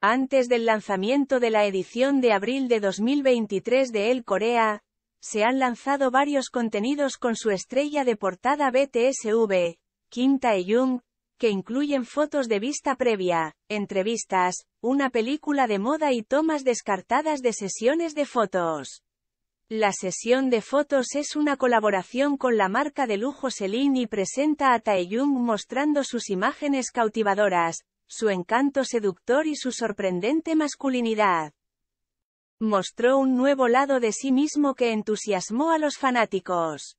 antes del lanzamiento de la edición de abril de 2023 de El Corea, se han lanzado varios contenidos con su estrella de portada BTSV, Kim tae que incluyen fotos de vista previa, entrevistas, una película de moda y tomas descartadas de sesiones de fotos. La sesión de fotos es una colaboración con la marca de lujo Celine y presenta a Taeyung mostrando sus imágenes cautivadoras, su encanto seductor y su sorprendente masculinidad. Mostró un nuevo lado de sí mismo que entusiasmó a los fanáticos.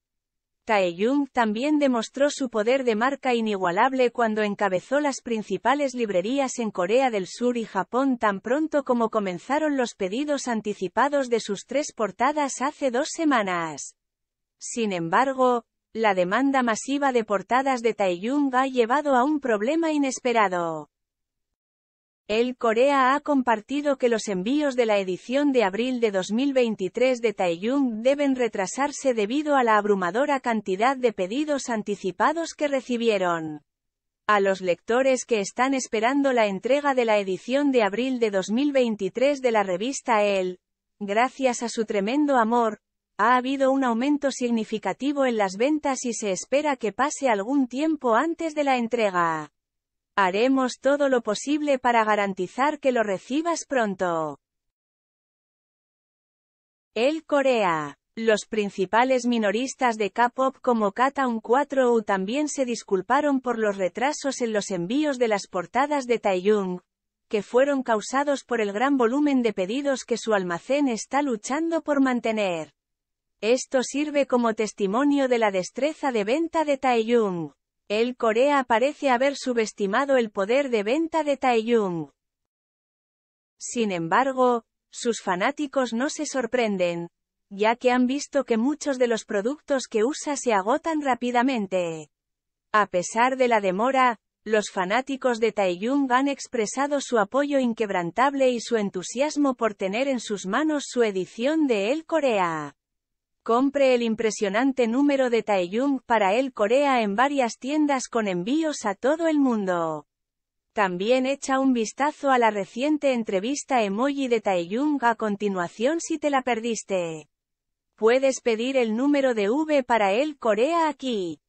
Taeyung también demostró su poder de marca inigualable cuando encabezó las principales librerías en Corea del Sur y Japón tan pronto como comenzaron los pedidos anticipados de sus tres portadas hace dos semanas. Sin embargo, la demanda masiva de portadas de Taeyung ha llevado a un problema inesperado. El Corea ha compartido que los envíos de la edición de abril de 2023 de Taeyong deben retrasarse debido a la abrumadora cantidad de pedidos anticipados que recibieron. A los lectores que están esperando la entrega de la edición de abril de 2023 de la revista El, gracias a su tremendo amor, ha habido un aumento significativo en las ventas y se espera que pase algún tiempo antes de la entrega. Haremos todo lo posible para garantizar que lo recibas pronto. El Corea. Los principales minoristas de K-pop como Kataun 4U también se disculparon por los retrasos en los envíos de las portadas de Taeyong, que fueron causados por el gran volumen de pedidos que su almacén está luchando por mantener. Esto sirve como testimonio de la destreza de venta de Taeyong. El Corea parece haber subestimado el poder de venta de Taeyong. Sin embargo, sus fanáticos no se sorprenden, ya que han visto que muchos de los productos que usa se agotan rápidamente. A pesar de la demora, los fanáticos de Taeyong han expresado su apoyo inquebrantable y su entusiasmo por tener en sus manos su edición de El Corea. Compre el impresionante número de Taeyong para el Corea en varias tiendas con envíos a todo el mundo. También echa un vistazo a la reciente entrevista emoji de Taeyung a continuación si te la perdiste. Puedes pedir el número de V para el Corea aquí.